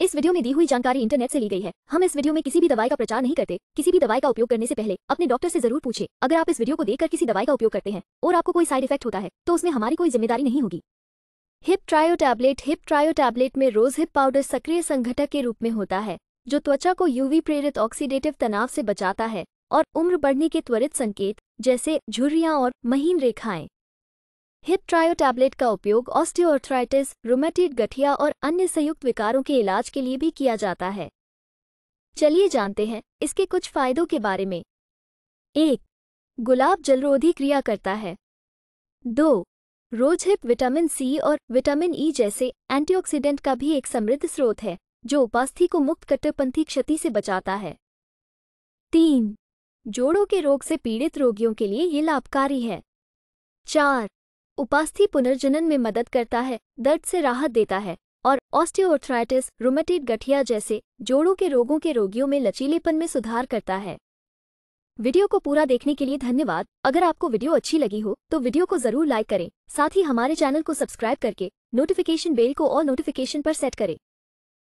इस वीडियो में दी हुई जानकारी इंटरनेट से ली गई है हम इस वीडियो में किसी भी दवाई का प्रचार नहीं करते किसी भी दवाई का उपयोग करने से पहले अपने डॉक्टर से जरूर पूछे अगर आप इस वीडियो को देखकर किसी दवाई का उपयोग करते हैं और आपको कोई साइड इफेक्ट होता है तो उसमें हमारी कोई जिम्मेदारी नहीं होगी hip trio tablet hip trio tablet में रोज हिप पाउडर सक्रिय संघटक के रूप में होता है जो त्वचा को यूवी प्रेरित ऑक्सीडेटिव तनाव से बचाता है और उम्र बढ़ने के त्वरित संकेत जैसे झुर्रियां और महीन रेखाएं हिप ट्रायो टैबलेट का उपयोग ऑस्टियोआर्थराइटिस रोमेटिड गठिया और अन्य संयुक्त विकारों के इलाज के लिए भी किया जाता है चलिए जानते हैं इसके कुछ फायदों के बारे में एक गुलाब जलरोधी क्रिया करता है दो रोज हिप विटामिन सी और विटामिन ई e जैसे एंटीऑक्सीडेंट का भी एक समृद्ध स्रोत है जो उपास्थि को मुक्त कट्टरपंथी क्षति से बचाता है तीन जोड़ों के रोग से पीड़ित रोगियों के लिए ये लाभकारी है चार उपास्थि पुनर्जनन में मदद करता है दर्द से राहत देता है और ऑस्टियोथ्राइटिस रोमेटेड गठिया जैसे जोड़ों के रोगों के रोगियों में लचीलेपन में सुधार करता है वीडियो को पूरा देखने के लिए धन्यवाद अगर आपको वीडियो अच्छी लगी हो तो वीडियो को जरूर लाइक करें साथ ही हमारे चैनल को सब्सक्राइब करके नोटिफिकेशन बेल को और नोटिफिकेशन पर सेट करें